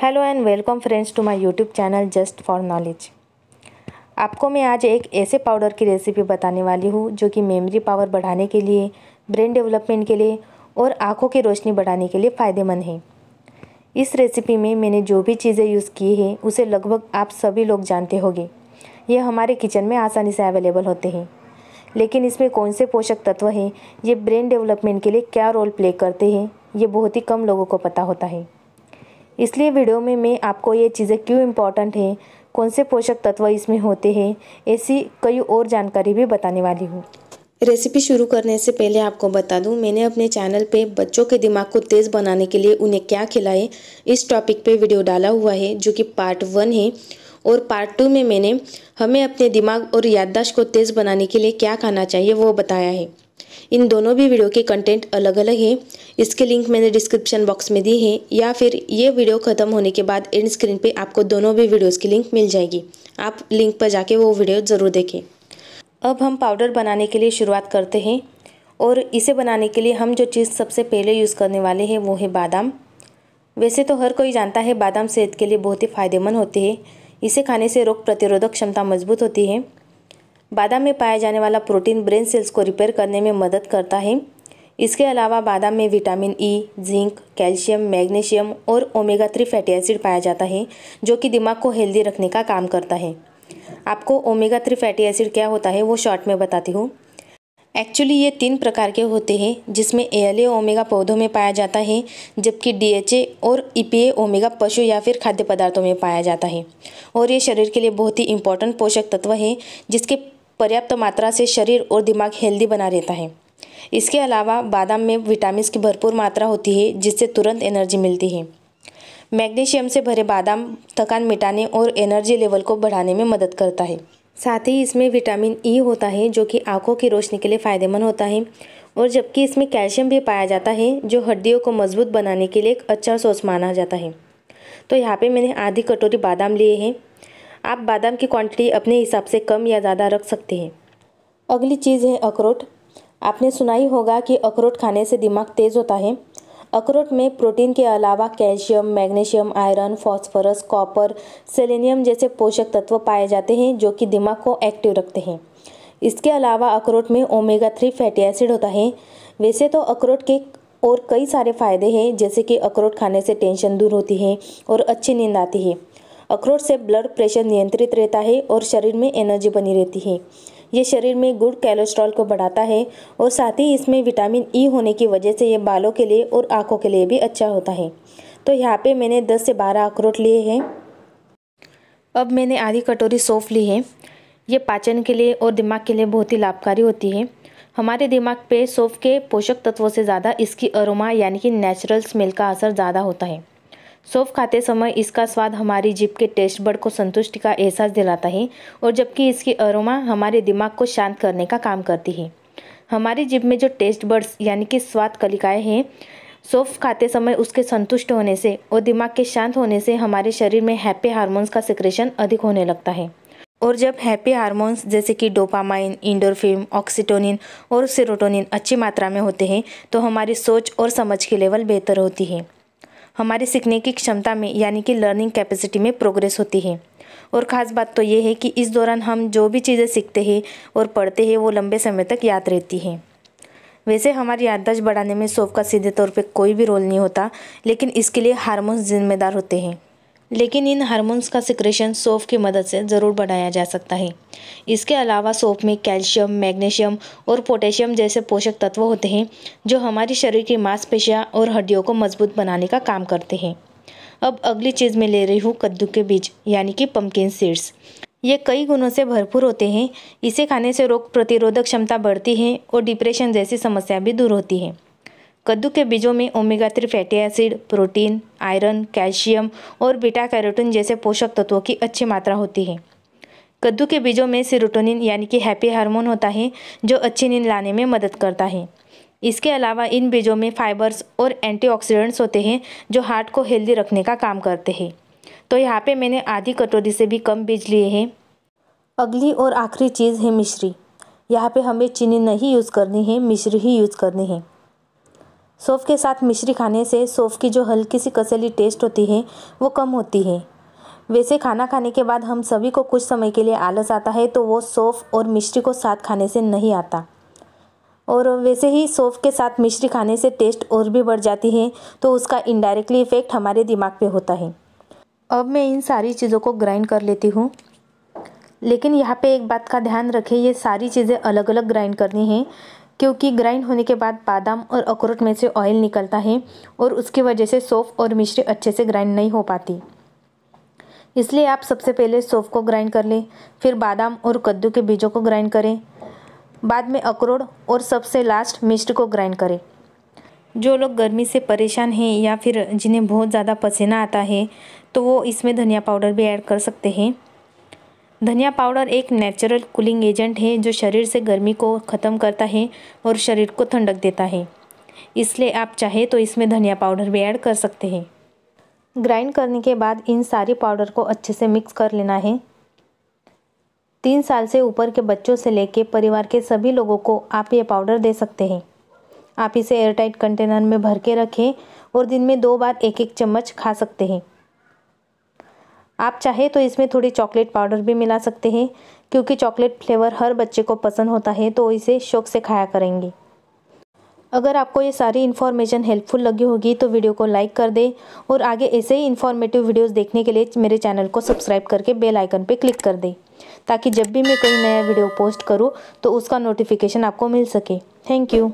hello and welcome friends to my YouTube channel just for knowledge आपको मैं आज एक ऐसे पाउडर की रेसिपी बताने वाली हूँ जो कि मेमोरी पावर बढ़ाने के लिए ब्रेन डेवलपमेंट के लिए और आँखों की रोशनी बढ़ाने के लिए फ़ायदेमंद है इस रेसिपी में मैंने जो भी चीज़ें यूज़ की है उसे लगभग आप सभी लोग जानते होंगे ये हमारे किचन में आसानी से अवेलेबल होते हैं लेकिन इसमें कौन से पोषक तत्व हैं ये ब्रेन डेवलपमेंट के लिए क्या रोल प्ले करते हैं ये बहुत ही कम लोगों को पता होता है इसलिए वीडियो में मैं आपको ये चीज़ें क्यों इम्पॉर्टेंट हैं कौन से पोषक तत्व इसमें होते हैं ऐसी कई और जानकारी भी बताने वाली हूँ रेसिपी शुरू करने से पहले आपको बता दूं मैंने अपने चैनल पे बच्चों के दिमाग को तेज़ बनाने के लिए उन्हें क्या खिलाए इस टॉपिक पे वीडियो डाला हुआ है जो कि पार्ट वन है और पार्ट टू में मैंने हमें अपने दिमाग और याददाश्त को तेज़ बनाने के लिए क्या खाना चाहिए वो बताया है इन दोनों भी वीडियो के कंटेंट अलग अलग हैं इसके लिंक मैंने डिस्क्रिप्शन बॉक्स में दी है या फिर ये वीडियो ख़त्म होने के बाद एंड स्क्रीन पे आपको दोनों भी वीडियोस की लिंक मिल जाएगी आप लिंक पर जाके वो वीडियो ज़रूर देखें अब हम पाउडर बनाने के लिए शुरुआत करते हैं और इसे बनाने के लिए हम जो चीज़ सबसे पहले यूज़ करने वाले हैं वो है बादाम वैसे तो हर कोई जानता है बादाम सेहत के लिए बहुत ही फ़ायदेमंद होते हैं इसे खाने से रोग प्रतिरोधक क्षमता मजबूत होती है बादाम में पाया जाने वाला प्रोटीन ब्रेन सेल्स को रिपेयर करने में मदद करता है इसके अलावा बादाम में vitamin E e, zinc calcium magnesium और ओमेगा थ्री फैटी एसिड पाया जाता है जो कि दिमाग को हेल्दी रखने का काम करता है आपको ओमेगा थ्री फैटी एसिड क्या होता है वो शॉर्ट में बताती हूँ एक्चुअली ये तीन प्रकार के होते हैं जिसमें ए ओमेगा पौधों में पाया जाता है जबकि ए और ए e ओमेगा पशु या फिर खाद्य पदार्थों में पाया जाता है और ये शरीर के लिए बहुत ही इंपॉर्टेंट पोषक तत्व है जिसके पर्याप्त मात्रा से शरीर और दिमाग हेल्दी बना रहता है इसके अलावा बादाम में विटामिन की भरपूर मात्रा होती है जिससे तुरंत एनर्जी मिलती है मैग्नीशियम से भरे बादाम थकान मिटाने और एनर्जी लेवल को बढ़ाने में मदद करता है साथ ही इसमें विटामिन ई e होता है जो कि आंखों की रोशनी के लिए फ़ायदेमंद होता है और जबकि इसमें कैल्शियम भी पाया जाता है जो हड्डियों को मजबूत बनाने के लिए एक अच्छा सोर्स माना जाता है तो यहाँ पे मैंने आधी कटोरी बादाम लिए हैं आप बादाम की क्वांटिटी अपने हिसाब से कम या ज़्यादा रख सकते हैं अगली चीज़ है अखरोट आपने सुना ही होगा कि अखरोट खाने से दिमाग तेज़ होता है अखरोट में प्रोटीन के अलावा calcium magnesium iron phosphorus copper selenium जैसे पोषक तत्व पाए जाते हैं जो कि दिमाग को एक्टिव रखते हैं इसके अलावा अखरोट में ओमेगा थ्री फैटी एसिड होता है वैसे तो अखरोट के और कई सारे फ़ायदे हैं जैसे कि अखरोट खाने से टेंशन दूर होती है और अच्छी नींद आती है अखरोट से ब्लड प्रेशर नियंत्रित रहता है और शरीर में एनर्जी बनी रहती है ये शरीर में गुड कैलेस्ट्रॉल को बढ़ाता है और साथ ही इसमें विटामिन ई e होने की वजह से ये बालों के लिए और आँखों के लिए भी अच्छा होता है तो यहाँ पे मैंने 10 से 12 अखरोट लिए हैं अब मैंने आधी कटोरी सौंफ ली है ये पाचन के लिए और दिमाग के लिए बहुत ही लाभकारी होती है हमारे दिमाग पे सौंफ के पोषक तत्वों से ज़्यादा इसकी अरोमा यानी कि नेचुरल स्मेल का असर ज़्यादा होता है सौंफ खाते समय इसका स्वाद हमारी जीप के टेस्ट बर्ड को संतुष्टि का एहसास दिलाता है और जबकि इसकी अरोमा हमारे दिमाग को शांत करने का काम करती है हमारी जीप में जो टेस्ट बर्ड्स यानी कि स्वाद कलिकाएँ हैं सौंफ खाते समय उसके संतुष्ट होने से और दिमाग के शांत होने से हमारे शरीर में हैप्पी हारमोन्स का सिक्रेशन अधिक होने लगता है और जब हैप्पी हार्मोन्स जैसे कि डोपामाइन इंडोरफिम ऑक्सीटोनिन और सिरोटोनिन अच्छी मात्रा में होते हैं तो हमारी सोच और समझ की लेवल बेहतर होती है हमारे सीखने की क्षमता में यानी कि लर्निंग कैपेसिटी में प्रोग्रेस होती है और ख़ास बात तो ये है कि इस दौरान हम जो भी चीज़ें सीखते हैं और पढ़ते हैं वो लंबे समय तक याद रहती हैं वैसे हमारी याददाश्त बढ़ाने में सोफ का सीधे तौर पे कोई भी रोल नहीं होता लेकिन इसके लिए हारमोन जिम्मेदार होते हैं लेकिन इन हार्मोन्स का सिक्रेशन सोफ की मदद से ज़रूर बढ़ाया जा सकता है इसके अलावा सोफ में कैल्शियम मैग्नीशियम और पोटेशियम जैसे पोषक तत्व होते हैं जो हमारे शरीर की मांसपेशियाँ और हड्डियों को मजबूत बनाने का काम करते हैं अब अगली चीज़ में ले रही हूँ कद्दू के बीज यानी कि पम्पकिन सीड्स ये कई गुणों से भरपूर होते हैं इसे खाने से रोग प्रतिरोधक क्षमता बढ़ती है और डिप्रेशन जैसी समस्या भी दूर होती है कद्दू के बीजों में omega three fatty acid protein iron calcium और बीटा कैरोटीन जैसे पोषक तत्वों की अच्छी मात्रा होती है कद्दू के बीजों में सिरोटोनिन यानी कि हैप्पी हार्मोन होता है जो अच्छी नींद लाने में मदद करता है इसके अलावा इन बीजों में फाइबर्स और एंटीऑक्सीडेंट्स होते हैं जो हार्ट को हेल्दी रखने का काम करते हैं तो यहाँ पे मैंने आधी कटोरी से भी कम बीज लिए हैं अगली और आखिरी चीज़ है मिश्री यहाँ पे हमें चीनी नहीं यूज़ करनी है मिश्री ही यूज़ करनी है सौफ़ के साथ मिश्री खाने से सौफ़ की जो हल्की सी कसैली टेस्ट होती है वो कम होती है वैसे खाना खाने के बाद हम सभी को कुछ समय के लिए आलस आता है तो वो सौफ़ और मिश्री को साथ खाने से नहीं आता और वैसे ही सौफ़ के साथ मिश्री खाने से टेस्ट और भी बढ़ जाती है तो उसका इनडायरेक्टली इफ़ेक्ट हमारे दिमाग पे होता है अब मैं इन सारी चीज़ों को ग्राइंड कर लेती हूँ लेकिन यहाँ पे एक बात का ध्यान रखें ये सारी चीज़ें अलग अलग ग्राइंड करनी है क्योंकि ग्राइंड होने के बाद बादाम और अखरोट में से ऑयल निकलता है और उसकी वजह से सौफ़ और मिश्री अच्छे से ग्राइंड नहीं हो पाती इसलिए आप सबसे पहले सौफ़ को ग्राइंड कर लें फिर बादाम और कद्दू के बीजों को ग्राइंड करें बाद में अखरोट और सबसे लास्ट मिश्र को ग्राइंड करें जो लोग गर्मी से परेशान हैं या फिर जिन्हें बहुत ज़्यादा पसीना आता है तो वो इसमें धनिया पाउडर भी ऐड कर सकते हैं धनिया पाउडर एक नेचुरल कूलिंग एजेंट है जो शरीर से गर्मी को ख़त्म करता है और शरीर को ठंडक देता है इसलिए आप चाहे तो इसमें धनिया पाउडर भी ऐड कर सकते हैं ग्राइंड करने के बाद इन सारी पाउडर को अच्छे से मिक्स कर लेना है तीन साल से ऊपर के बच्चों से लेके परिवार के सभी लोगों को आप ये पाउडर दे सकते हैं आप इसे एयरटाइट कंटेनर में भर के रखें और दिन में दो बार एक एक चम्मच खा सकते हैं आप चाहे तो इसमें थोड़ी चॉकलेट पाउडर भी मिला सकते हैं क्योंकि चॉकलेट फ्लेवर हर बच्चे को पसंद होता है तो इसे शौक से खाया करेंगे अगर आपको ये सारी इन्फॉर्मेशन हेल्पफुल लगी होगी तो वीडियो को लाइक कर दें और आगे ऐसे ही इन्फॉर्मेटिव वीडियोस देखने के लिए मेरे चैनल को सब्सक्राइब करके बेल आइकन पर क्लिक कर दें ताकि जब भी मैं कोई नया वीडियो पोस्ट करूँ तो उसका नोटिफिकेशन आपको मिल सके थैंक यू